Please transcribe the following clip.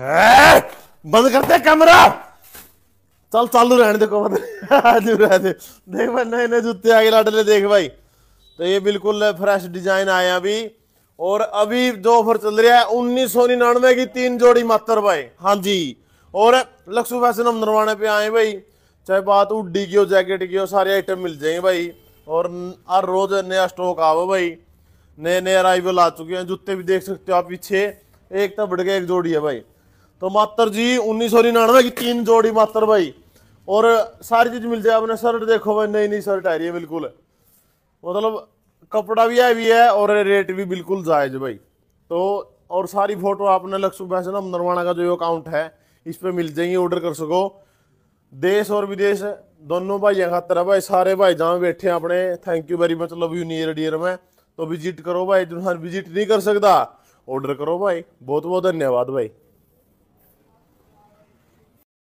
बंद करते कैमरा चल चालू रहने देखो देख भाई नए नए जूते आगे लाट ले देख भाई तो ये बिल्कुल फ्रेश डिजाइन आया अभी और अभी जो ऑफर चल रहा है उन्नीस सौ निन्यानवे की तीन जोड़ी मात्र भाई हाँ जी और लक्ष्य फैशन हम नरवाने पे आए भाई चाहे बात उड्डी की हो जैकेट की हो सारे आइटम मिल जाएंगे भाई और हर रोज नया स्टॉक आवे भाई नए नए अराइवल आ चुके हैं जूते भी देख सकते हो आप पीछे एक तो बढ़ गया एक जोड़ी है भाई तो मात्र जी उन्नीस सौ निन्यानवे की तीन जोड़ी मात्र भाई और सारी चीज मिल जाए आपने शर्ट देखो भाई नई नई शर्ट आ रही है बिल्कुल मतलब कपड़ा भी है भी है और रेट भी बिल्कुल जायज भाई तो और सारी फोटो आपने लक्ष्य ना नरवाना का जो अकाउंट है इस पर मिल जाएंगी ऑर्डर कर सको देश और विदेश दोनों भाई खातर है भाई सारे भाई जहाँ बैठे हैं अपने thank you very much love you near dear में तो विजिट करो भाई जो विजिट नहीं कर सकता ऑर्डर करो भाई बहुत बहुत धन्यवाद भाई